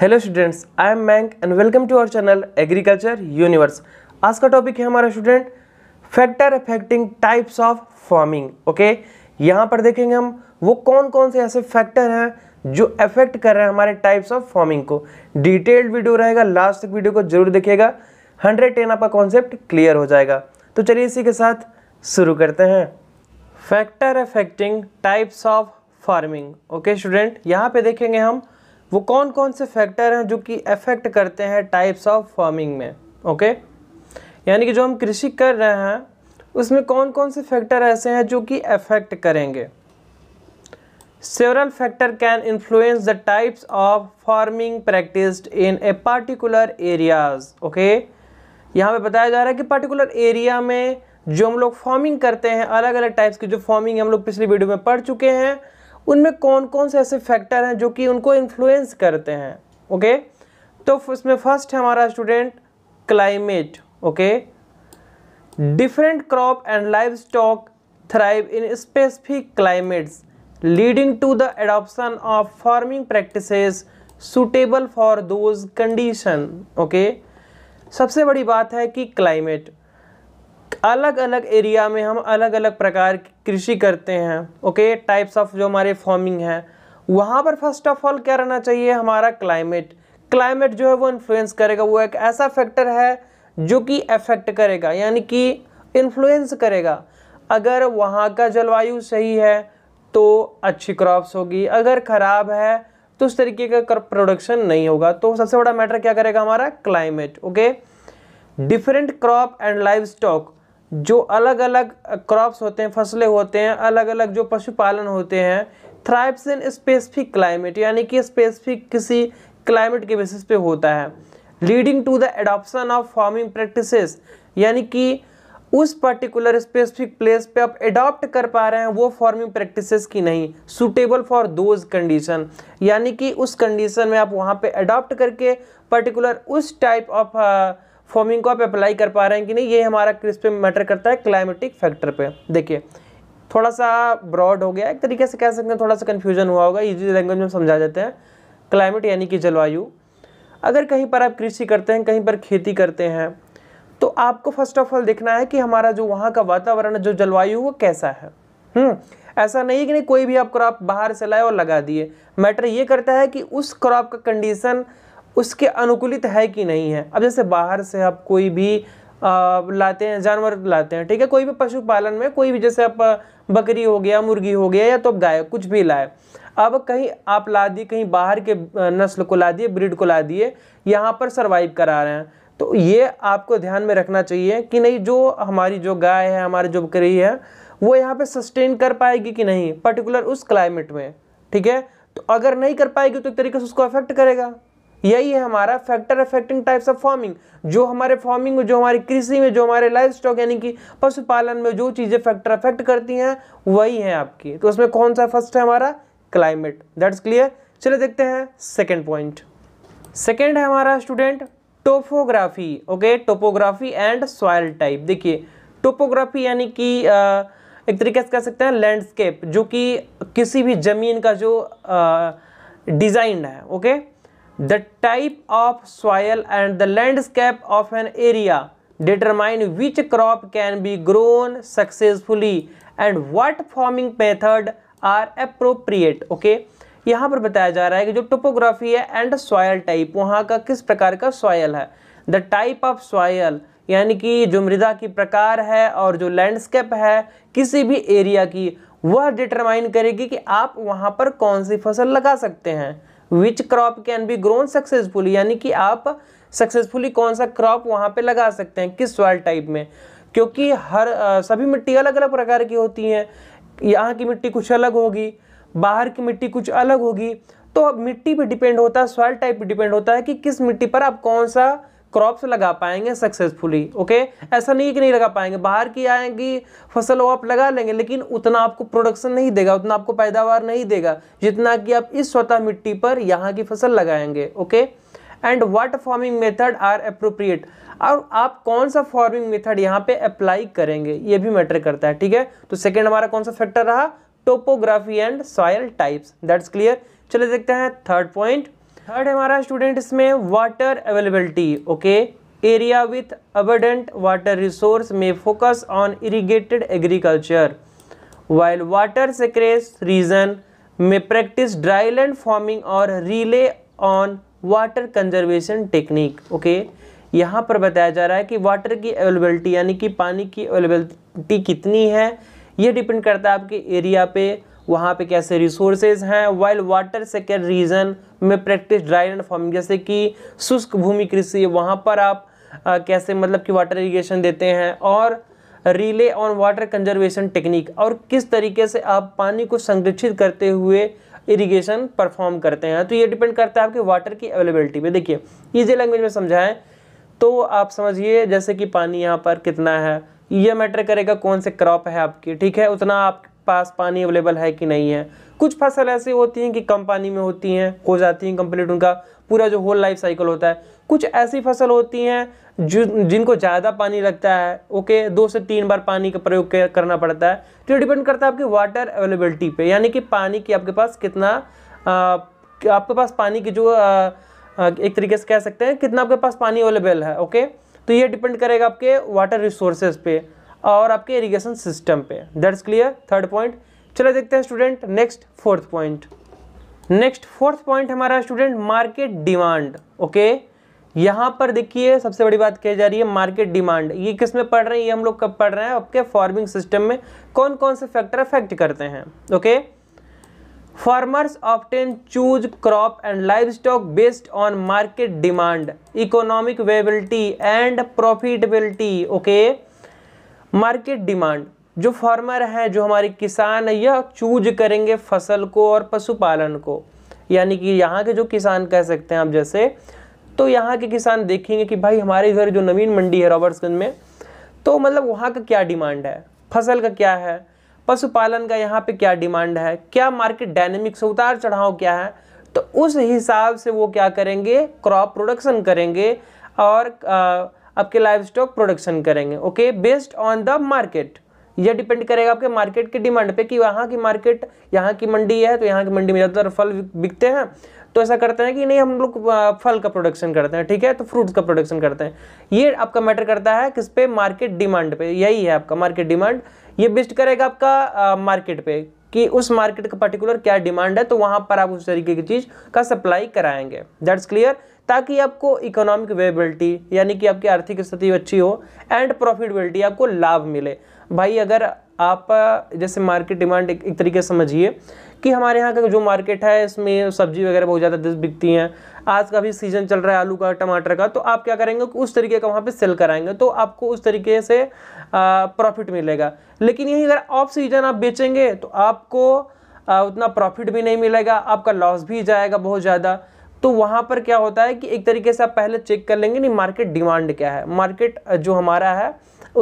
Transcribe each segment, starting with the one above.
Hello students I am मैंक and welcome to our channel agriculture universe आज का topic है हमारा student factor affecting types of farming okay यहाँ पर देखेंगे हम वो कौन कौन से ऐसे फैक्टर हैं जो अफेक्ट कर रहे हैं हमारे टाइप्स ऑफ फार्मिंग को डिटेल्ड वीडियो रहेगा लास्ट तक वीडियो को जरूर देखिएगा हंड्रेड टेन आपका कॉन्सेप्ट क्लियर हो जाएगा तो चलिए इसी के साथ शुरू करते हैं factor affecting types of farming okay student यहाँ पर देखेंगे हम वो कौन कौन से फैक्टर हैं जो कि अफेक्ट करते हैं टाइप्स ऑफ फार्मिंग में ओके यानी कि जो हम कृषि कर रहे हैं उसमें कौन कौन से फैक्टर ऐसे हैं जो कि अफेक्ट करेंगे several factor can influence the types of farming practice in a particular areas okay यहाँ पे बताया जा रहा है कि पर्टिकुलर एरिया में जो हम लोग फार्मिंग करते हैं अलग अलग टाइप्स की जो फार्मिंग हम लोग पिछली वीडियो में पढ़ चुके हैं उनमें कौन कौन से ऐसे फैक्टर हैं जो कि उनको इन्फ्लुएंस करते हैं ओके तो इसमें फर्स्ट है हमारा student climate okay different crop and livestock thrive in specific climates leading to the adoption of farming practices suitable for those condition okay सबसे बड़ी बात है कि क्लाइमेट अलग अलग एरिया में हम अलग अलग प्रकार की कृषि करते हैं ओके टाइप्स ऑफ जो हमारे फॉर्मिंग है वहाँ पर फर्स्ट ऑफ ऑल क्या रहना चाहिए हमारा क्लाइमेट क्लाइमेट जो है वो इन्फ्लुएंस करेगा वो एक ऐसा फैक्टर है जो कि अफेक्ट करेगा यानी कि इन्फ्लुएंस करेगा अगर वहाँ का जलवायु सही है तो अच्छी क्रॉप्स होगी अगर ख़राब है तो उस तरीके का प्रोडक्शन नहीं होगा तो सबसे बड़ा मैटर क्या करेगा हमारा climate okay different crop and livestock जो अलग अलग क्रॉप्स होते हैं फसलें होते हैं अलग अलग जो पशुपालन होते हैं थ्राइब्स इन स्पेसिफिक क्लाइमेट यानी कि स्पेसिफिक किसी क्लाइमेट के बेसिस पे होता है leading to the adoption of farming practices यानी कि उस पर्टिकुलर स्पेसिफिक प्लेस पे आप एडॉप्ट कर पा रहे हैं वो फार्मिंग प्रैक्टिसेस की नहीं सूटेबल फॉर दोज कंडीशन यानी कि उस कंडीशन में आप वहाँ पे अडॉप्ट करके पर्टिकुलर उस टाइप ऑफ फॉर्मिंग को आप अप्लाई कर पा रहे हैं कि नहीं ये हमारा किस पे मैटर करता है क्लाइमेटिक फैक्टर पे देखिए थोड़ा सा ब्रॉड हो गया एक तरीके से कह सकते हैं थोड़ा सा कन्फ्यूजन हुआ होगा इजी लैंग्वेज में समझा देते हैं क्लाइमेट यानी कि जलवायु अगर कहीं पर आप कृषि करते हैं कहीं पर खेती करते हैं तो आपको फर्स्ट ऑफ ऑल देखना है कि हमारा जो वहाँ का वातावरण जो जलवायु वो कैसा है हम्म, ऐसा नहीं कि नहीं कोई भी आप क्रॉप बाहर से लाए और लगा दिए मैटर ये करता है कि उस क्रॉप का कंडीशन उसके अनुकूलित है कि नहीं है अब जैसे बाहर से आप कोई भी आ, लाते हैं जानवर लाते हैं ठीक है कोई भी पशुपालन में कोई भी जैसे आप बकरी हो गया मुर्गी हो गया या तो आप गाय कुछ भी लाए अब कहीं आप ला दिए कहीं बाहर के नस्ल को ला दिए ब्रिड को ला दिए यहाँ पर सर्वाइव करा रहे हैं तो ये आपको ध्यान में रखना चाहिए कि नहीं जो हमारी जो गाय है हमारी जो बकरी है वो यहाँ पे सस्टेन कर पाएगी कि नहीं पर्टिकुलर उस क्लाइमेट में ठीक है तो अगर नहीं कर पाएगी तो एक तरीके से उसको अफेक्ट करेगा यही है हमारा factor affecting types of farming जो हमारे फार्मिंग में जो हमारी कृषि में जो हमारे लाइफ स्टॉक यानी कि पशुपालन में जो चीज़ें फैक्टर अफेक्ट करती हैं वही हैं आपकी तो उसमें कौन सा फर्स्ट है हमारा क्लाइमेट दैट्स क्लियर चलिए देखते हैं सेकेंड पॉइंट सेकेंड है हमारा student topography okay topography and soil type देखिए टोपोग्राफी यानी कि एक तरीके से कह सकते हैं लैंडस्केप जो कि किसी भी ज़मीन का जो डिज़ाइन है okay the type of soil and the landscape of an area determine which crop can be grown successfully and what farming method are appropriate okay यहाँ पर बताया जा रहा है कि जो टोपोग्राफी है एंड सॉयल टाइप वहाँ का किस प्रकार का सॉयल है द टाइप ऑफ सॉयल यानी कि जो मृदा की प्रकार है और जो लैंडस्केप है किसी भी एरिया की वह डिटरमाइन करेगी कि आप वहाँ पर कौन सी फसल लगा सकते हैं which crop can be grown successfully यानी कि आप सक्सेसफुली कौन सा क्रॉप वहाँ पे लगा सकते हैं किस सॉइल टाइप में क्योंकि हर सभी मिट्टी अलग अलग प्रकार की होती हैं यहाँ की मिट्टी कुछ अलग होगी बाहर की मिट्टी कुछ अलग होगी तो अब मिट्टी पे डिपेंड होता है सॉइल टाइप पे डिपेंड होता है कि किस मिट्टी पर आप कौन सा क्रॉप्स लगा पाएंगे सक्सेसफुली ओके ऐसा नहीं कि नहीं लगा पाएंगे बाहर की आएंगी फसल वो आप लगा लेंगे लेकिन उतना आपको प्रोडक्शन नहीं देगा उतना आपको पैदावार नहीं देगा जितना कि आप इस स्वतः मिट्टी पर यहाँ की फसल लगाएंगे okay and what farming method are appropriate और आप कौन सा फार्मिंग मेथड यहाँ पे अप्लाई करेंगे ये भी मैटर करता है ठीक है तो सेकेंड हमारा कौन सा फैक्टर रहा topography and soil types that's clear चले देखते हैं थर्ड पॉइंट थर्ड हमारा स्टूडेंट इसमें water availability okay area with abundant water resource में focus on irrigated agriculture while water scarce region में प्रैक्टिस ड्राई लैंड फार्मिंग और rely on water conservation technique okay यहाँ पर बताया जा रहा है कि वाटर की अवेलेबिलिटी यानी कि पानी की अवेलेबिलिटी कितनी है ये डिपेंड करता है आपके एरिया पे वहाँ पे कैसे रिसोर्सेज हैं वाइल्ड वाटर सेकेंड रीजन में प्रैक्टिस ड्राई रन फार्मिंग जैसे कि शुष्क भूमि कृषि वहाँ पर आप आ, कैसे मतलब कि वाटर इरीगेशन देते हैं और rely on water conservation technique और किस तरीके से आप पानी को संरक्षित करते हुए इरीगेशन परफॉर्म करते हैं तो ये डिपेंड करता है आपके वाटर की अवेलेबिलिटी पर देखिए ईजी लैंग्वेज में समझाएं तो आप समझिए जैसे कि पानी यहाँ पर कितना है ये मैटर करेगा कौन से क्रॉप है आपकी ठीक है उतना आप पास पानी अवेलेबल है कि नहीं है कुछ फसल ऐसी होती हैं कि कम पानी में होती हैं हो जाती हैं कंप्लीट उनका पूरा जो होल लाइफ साइकिल होता है कुछ ऐसी फसल होती हैं जो जिनको ज़्यादा पानी लगता है ओके दो से तीन बार पानी का प्रयोग करना पड़ता है तो डिपेंड करता है आपकी वाटर अवेलेबिलिटी पे यानी कि पानी की आपके पास कितना आ, आपके पास पानी की जो आ, एक तरीके से कह सकते हैं कितना आपके पास पानी अवेलेबल है ओके तो ये डिपेंड करेगा आपके वाटर रिसोर्सेज पे और आपके इरीगेशन सिस्टम पे दैट्स क्लियर थर्ड पॉइंट चलो देखते हैं student next fourth point next fourth point हमारा स्टूडेंट मार्केट डिमांड ओके यहाँ पर देखिए सबसे बड़ी बात कही जा रही है मार्केट डिमांड ये किस में पढ़ रहे हैं ये हम लोग कब पढ़ रहे हैं आपके फार्मिंग सिस्टम में कौन कौन से फैक्टर अफेक्ट करते हैं okay farmers often choose crop and livestock based on market demand economic viability and profitability okay okay? Market demand जो फार्मर हैं जो हमारे किसान है यह चूज करेंगे फसल को और पशुपालन को यानी कि यहाँ के जो किसान कह सकते हैं आप जैसे तो यहाँ के किसान देखेंगे कि भाई हमारे इधर जो नवीन मंडी है रॉबर्ट्सगंज में तो मतलब वहाँ का क्या डिमांड है फसल का क्या है पशुपालन का यहाँ पे क्या डिमांड है क्या मार्केट डायनेमिक्स उतार चढ़ाव क्या है तो उस हिसाब से वो क्या करेंगे क्रॉप प्रोडक्शन करेंगे और आ, आपके लाइव स्टॉक प्रोडक्शन करेंगे okay based on the market यह डिपेंड करेगा आपके मार्केट की डिमांड पे कि वहाँ की मार्केट यहाँ की मंडी है तो यहाँ की मंडी में ज़्यादातर फल बिकते हैं तो ऐसा करते हैं कि नहीं हम लोग फल का प्रोडक्शन करते हैं ठीक है तो फ्रूट्स का प्रोडक्शन करते हैं ये आपका मैटर करता है किस पे मार्केट डिमांड पे यही है आपका मार्केट डिमांड ये बेस्ट करेगा आपका मार्केट पे कि उस मार्केट का पर्टिकुलर क्या डिमांड है तो वहाँ पर आप उस तरीके की चीज़ का सप्लाई कराएंगे दैट्स क्लियर ताकि आपको इकोनॉमिक वेबिलिटी यानी कि आपकी आर्थिक स्थिति अच्छी हो एंड प्रॉफिटबिलिटी आपको लाभ मिले भाई अगर आप जैसे मार्केट डिमांड एक, तरीके से समझिए कि हमारे यहाँ का जो मार्केट है इसमें सब्जी वगैरह बहुत ज़्यादा दस बिकती हैं आज का भी सीज़न चल रहा है आलू का टमाटर का तो आप क्या करेंगे उस तरीके का वहाँ पे सेल कराएंगे तो आपको उस तरीके से प्रॉफिट मिलेगा लेकिन यही अगर ऑफ सीज़न आप बेचेंगे तो आपको आ, उतना प्रॉफिट भी नहीं मिलेगा आपका लॉस भी जाएगा बहुत ज़्यादा तो वहाँ पर क्या होता है कि एक तरीके से आप पहले चेक कर लेंगे नहीं मार्केट डिमांड क्या है मार्केट जो हमारा है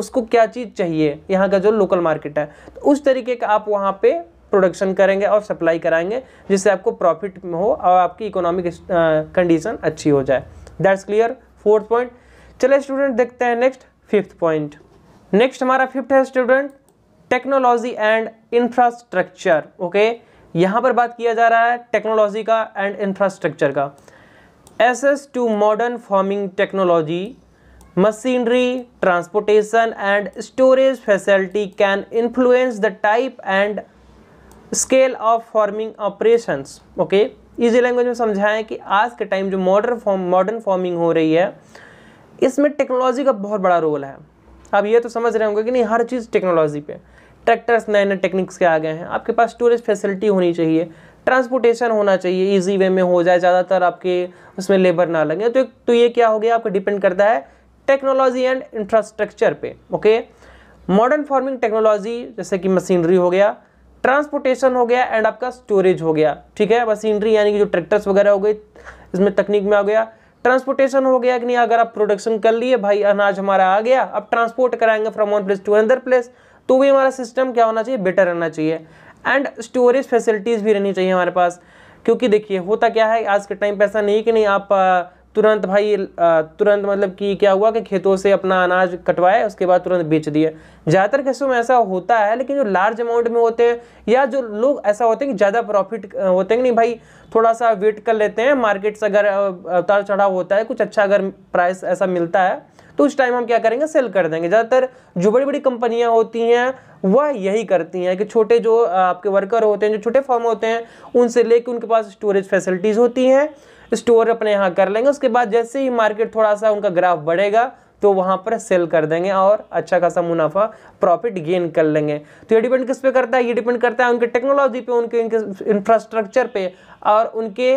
उसको क्या चीज़ चाहिए यहाँ का जो लोकल मार्केट है तो उस तरीके का आप वहाँ पे प्रोडक्शन करेंगे और सप्लाई कराएंगे जिससे आपको प्रॉफिट हो और आपकी इकोनॉमिक कंडीशन अच्छी हो जाए दैट्स क्लियर फोर्थ पॉइंट चले स्टूडेंट देखते हैं नेक्स्ट फिफ्थ पॉइंट नेक्स्ट हमारा फिफ्थ है student technology and infrastructure okay okay? यहाँ पर बात किया जा रहा है टेक्नोलॉजी का एंड इंफ्रास्ट्रक्चर का access to modern farming technology machinery transportation and storage facility can influence the type and scale of farming operation okay easy language में समझाएं कि आज के टाइम जो मॉडर्न फॉर्म मॉडर्न फार्मिंग हो रही है इसमें टेक्नोलॉजी का बहुत बड़ा रोल है अब ये तो समझ रहे होंगे कि नहीं हर चीज़ टेक्नोलॉजी पे ट्रैक्टर्स नए नए टेक्निक्स के आ गए हैं आपके पास स्टोरेज फैसिलिटी होनी चाहिए ट्रांसपोर्टेशन होना चाहिए इजी वे में हो जाए ज़्यादातर आपके उसमें लेबर ना लगे तो तो ये क्या हो गया आपका डिपेंड करता है टेक्नोलॉजी एंड इंफ्रास्ट्रक्चर पे ओके मॉडर्न फार्मिंग टेक्नोलॉजी जैसे कि मशीनरी हो गया ट्रांसपोर्टेशन हो गया एंड आपका स्टोरेज हो गया ठीक है मशीनरी यानी कि जो ट्रैक्टर्स वगैरह हो गए इसमें तकनीक में आ गया ट्रांसपोर्टेशन हो गया कि नहीं अगर आप प्रोडक्शन कर लिए भाई अनाज हमारा आ गया अब ट्रांसपोर्ट कराएंगे from one place to another place तो भी हमारा सिस्टम क्या होना चाहिए बेटर रहना चाहिए एंड स्टोरेज फैसिलिटीज़ भी रहनी चाहिए हमारे पास क्योंकि देखिए होता क्या है आज के टाइम पर ऐसा नहीं कि नहीं आप तुरंत भाई तुरंत मतलब कि क्या हुआ कि खेतों से अपना अनाज कटवाए उसके बाद तुरंत बेच दिए ज़्यादातर केसों में ऐसा होता है लेकिन जो लार्ज अमाउंट में होते हैं या जो लोग ऐसा होते हैं कि ज़्यादा प्रॉफिट होते हैं कि नहीं भाई थोड़ा सा वेट कर लेते हैं मार्केट से अगर उतार चढ़ाव होता है कुछ अच्छा अगर प्राइस ऐसा मिलता है तो उस टाइम हम क्या करेंगे सेल कर देंगे ज़्यादातर जो बड़ी बड़ी कंपनियाँ होती हैं वह यही करती हैं कि छोटे जो आपके वर्कर होते हैं जो छोटे फॉर्म होते हैं उनसे लेके उनके पास स्टोरेज फैसिलिटीज़ होती हैं स्टोर अपने यहाँ कर लेंगे उसके बाद जैसे ही मार्केट थोड़ा सा उनका ग्राफ बढ़ेगा तो वहाँ पर सेल कर देंगे और अच्छा खासा मुनाफा प्रॉफिट गेन कर लेंगे तो ये डिपेंड किस पे करता है ये डिपेंड करता है उनके टेक्नोलॉजी पे उनके उनके इंफ्रास्ट्रक्चर पे और उनके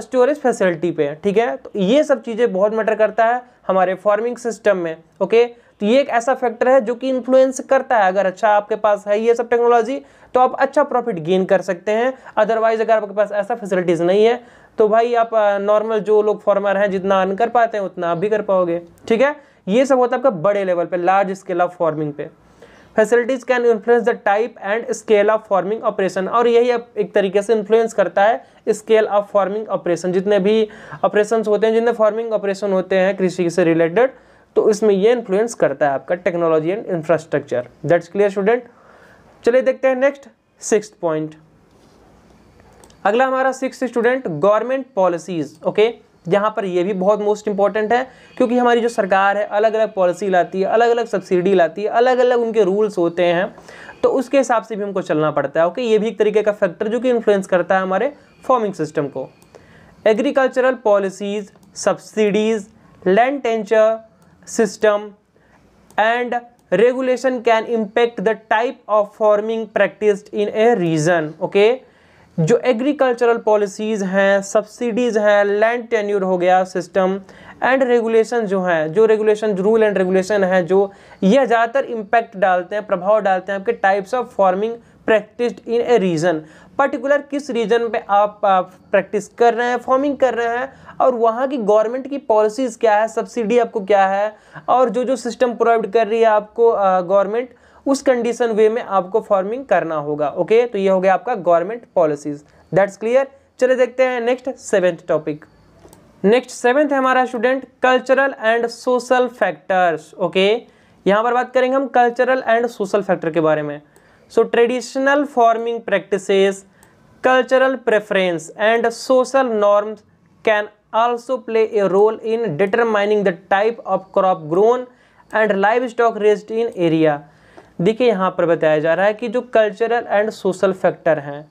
स्टोरेज फैसिलिटी पे ठीक है तो ये सब चीज़ें बहुत मैटर करता है हमारे फार्मिंग सिस्टम में ओके तो ये एक ऐसा फैक्टर है जो कि इन्फ्लुएंस करता है अगर अच्छा आपके पास है ये सब टेक्नोलॉजी तो आप अच्छा प्रॉफिट गेन कर सकते हैं अदरवाइज अगर आपके पास ऐसा फैसिलिटीज़ नहीं है तो भाई आप नॉर्मल जो लोग फॉर्मर हैं जितना अर्न कर पाते हैं उतना आप भी कर पाओगे ठीक है ये सब होता है आपका बड़े लेवल पे लार्ज स्केल ऑफ फार्मिंग पे facilities can influence the type and scale of farming operation और यही एक तरीके से इन्फ्लुएंस करता है स्केल ऑफ फॉर्मिंग ऑपरेशन जितने भी ऑपरेशन होते हैं जितने फॉर्मिंग ऑपरेशन होते हैं कृषि से रिलेटेड तो इसमें ये इन्फ्लुएंस करता है आपका technology and infrastructure that's clear student चलिए देखते हैं नेक्स्ट सिक्स पॉइंट अगला हमारा six student government policies okay यहाँ पर ये भी बहुत मोस्ट इंपॉर्टेंट है क्योंकि हमारी जो सरकार है अलग अलग पॉलिसी लाती है अलग अलग सब्सिडी लाती है अलग अलग उनके रूल्स होते हैं तो उसके हिसाब से भी हमको चलना पड़ता है ओके ये भी एक तरीके का फैक्टर जो कि इन्फ्लुएंस करता है हमारे फार्मिंग सिस्टम को agricultural policies subsidies land tenure system and regulation can impact the type of farming practice in a region okay जो एग्रीकल्चरल पॉलिसीज़ हैं सब्सिडीज़ हैं लैंड टेन्यूर हो गया सिस्टम एंड रेगुलेशन जो हैं जो रेगुलेशन रूल एंड रेगुलेशन है जो ये ज़्यादातर इम्पैक्ट डालते हैं प्रभाव डालते हैं आपके types of farming practice in a region particular किस रीजन पे आप, प्रैक्टिस कर रहे हैं फॉर्मिंग कर रहे हैं और वहाँ की गवर्नमेंट की पॉलिसीज़ क्या है सब्सिडी आपको क्या है और जो जो सिस्टम प्रोवाइड कर रही है आपको गवर्नमेंट उस कंडीशन वे में आपको फॉर्मिंग करना होगा ओके तो ये हो गया आपका गवर्नमेंट पॉलिसीज दैट्स क्लियर चले देखते हैं next seventh topic next seventh है हमारा student cultural and social factors okay यहाँ पर बात करेंगे हम कल्चरल एंड सोशल फैक्टर के बारे में so traditional farming practices preference and social norms can also play a role in determining the type of crop grown and livestock raised in area देखिए यहाँ पर बताया जा रहा है कि जो कल्चरल एंड सोशल फैक्टर हैं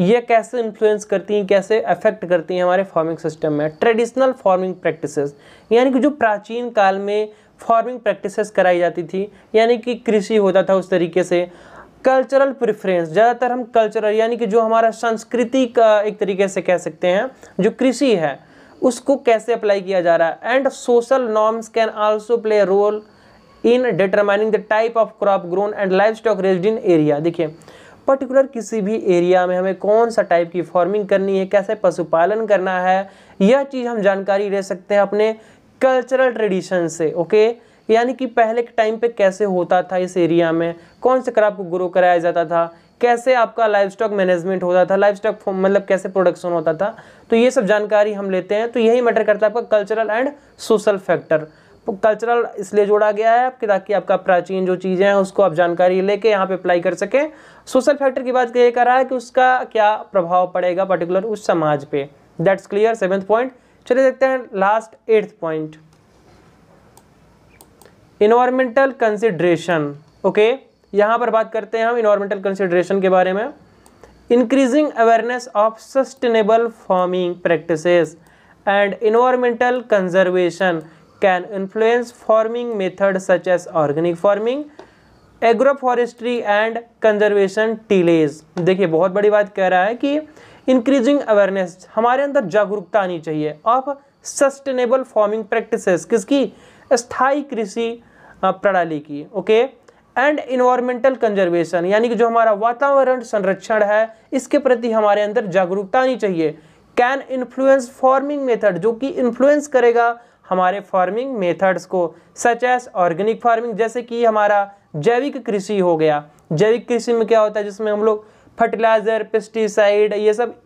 ये कैसे इन्फ्लुएंस करती हैं कैसे अफेक्ट करती हैं हमारे फार्मिंग सिस्टम में ट्रेडिशनल फार्मिंग प्रैक्टिसेस यानी कि जो प्राचीन काल में फार्मिंग प्रैक्टिसेस कराई जाती थी यानी कि कृषि होता था उस तरीके से कल्चरल प्रेफरेंस ज़्यादातर हम कल्चरल यानी कि जो हमारा संस्कृति का एक तरीके से कह सकते हैं जो कृषि है उसको कैसे अप्लाई किया जा रहा है and social norms can also play role in determining the type of crop grown and livestock raised in area देखिए पर्टिकुलर किसी भी एरिया में हमें कौन सा टाइप की फार्मिंग करनी है कैसे पशुपालन करना है यह चीज़ हम जानकारी ले सकते हैं अपने कल्चरल ट्रेडिशन से ओके यानी कि पहले के टाइम पे कैसे होता था इस एरिया में कौन से क्रॉप को ग्रो कराया जाता था कैसे आपका लाइफ स्टॉक मैनेजमेंट होता था लाइफ स्टॉक मतलब कैसे प्रोडक्शन होता था तो ये सब जानकारी हम लेते हैं तो यही मैटर करता है आपका cultural and social factor cultural इसलिए जोड़ा गया है कि ताकि आपका प्राचीन जो चीज़ें हैं उसको आप जानकारी लेके यहाँ पे अप्लाई कर सकें सोशल फैक्टर की बात ये कर रहा है कि उसका क्या प्रभाव पड़ेगा पर्टिकुलर उस समाज पे दैट्स क्लियर सेवेंथ पॉइंट चलिए देखते हैं last eighth point environmental consideration okay यहाँ पर बात करते हैं हम इन्वायरमेंटल कंसिड्रेशन के बारे में increasing awareness of sustainable farming practice and environmental conservation can influence farming methods such as organic farming forestry and conservation tillage देखिए बहुत बड़ी बात कह रहा है कि इंक्रीजिंग अवेयरनेस हमारे अंदर जागरूकता आनी चाहिए ऑफ सस्टेनेबल फार्मिंग प्रैक्टिस किसकी स्थायी कृषि प्रणाली की ओके एंड इन्वायरमेंटल कंजर्वेशन यानी कि जो हमारा वातावरण संरक्षण है इसके प्रति हमारे अंदर जागरूकता आनी चाहिए कैन इन्फ्लुएंस फार्मिंग मेथड जो कि इन्फ्लुएंस करेगा हमारे फार्मिंग मेथड्स को सच एस ऑर्गेनिक फार्मिंग जैसे कि हमारा जैविक कृषि हो गया जैविक कृषि में क्या होता है जिसमें हम लोग फर्टिलाइज़र पेस्टिसाइड ये सब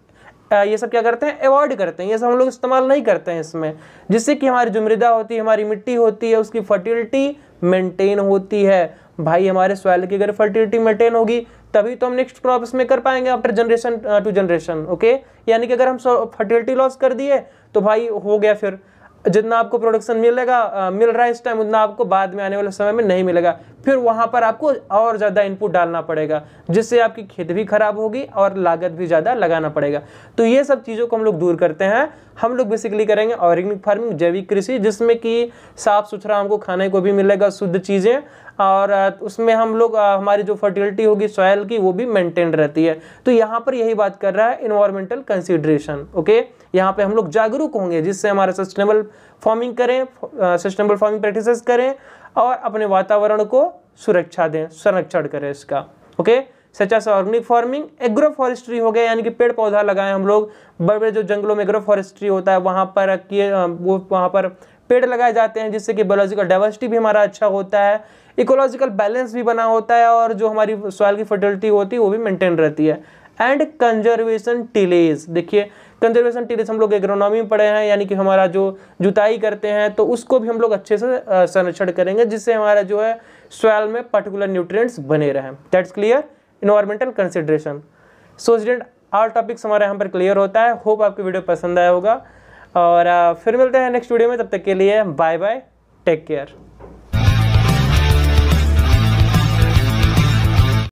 ये सब क्या करते हैं अवॉइड करते हैं ये सब हम लोग इस्तेमाल नहीं करते हैं इसमें जिससे कि हमारी जो मृदा होती है हमारी मिट्टी होती है उसकी फर्टिलिटी मेंटेन होती है भाई हमारे सॉइल की अगर फर्टिलिटी मेंटेन होगी तभी तो हम नेक्स्ट क्रॉप इसमें कर पाएंगे after generation to generation okay यानी कि अगर हम फर्टिलिटी लॉस कर दिए तो भाई हो गया फिर जितना आपको प्रोडक्शन मिलेगा मिल रहा है इस टाइम उतना आपको बाद में आने वाले समय में नहीं मिलेगा फिर वहाँ पर आपको और ज़्यादा इनपुट डालना पड़ेगा जिससे आपकी खेत भी खराब होगी और लागत भी ज़्यादा लगाना पड़ेगा तो ये सब चीज़ों को हम लोग दूर करते हैं हम लोग बेसिकली करेंगे ऑर्गेनिक फार्मिंग जैविक कृषि जिसमें कि साफ़ सुथरा हमको खाने को भी मिलेगा शुद्ध चीज़ें और उसमें हम लोग हमारी जो फर्टिलिटी होगी सॉयल की वो भी मेंटेन रहती है तो यहाँ पर यही बात कर रहा है इन्वायरमेंटल कंसिड्रेशन ओके यहाँ पे हम लोग जागरूक होंगे जिससे हमारे सस्टेनेबल फार्मिंग करें सस्टेनेबल फार्मिंग प्रैक्टिस करें और अपने वातावरण को सुरक्षा दें संरक्षण करें इसका ओके सच्चा सा ऑर्गेनिक फार्मिंग एग्रो फॉरेस्ट्री हो गया यानी कि पेड़ पौधा लगाएं हम लोग बड़े बड़े जो जंगलों में एग्रो फॉरेस्ट्री होता है वहाँ पर किए वो वहाँ पर पेड़ लगाए जाते हैं जिससे कि बायोलॉजिकल डाइवर्सिटी भी हमारा अच्छा होता है इकोलॉजिकल बैलेंस भी बना होता है और जो हमारी सॉइल की फर्टिलिटी होती है वो भी मेंटेन रहती है एंड कंजर्वेशन टिलेज देखिए कंजर्वेशन टिलेज हम लोग एग्रोनॉमी में पढ़े हैं यानी कि हमारा जो जुताई करते हैं तो उसको भी हम लोग अच्छे से संरक्षण करेंगे जिससे हमारा जो है सॉयल में पर्टिकुलर न्यूट्रिएंट्स बने रहें that's clear environmental consideration so student all topics हमारे यहाँ पर क्लियर होता है होप आपकी वीडियो पसंद आया होगा और फिर मिलते हैं नेक्स्ट वीडियो में तब तक के लिए बाय बाय टेक केयर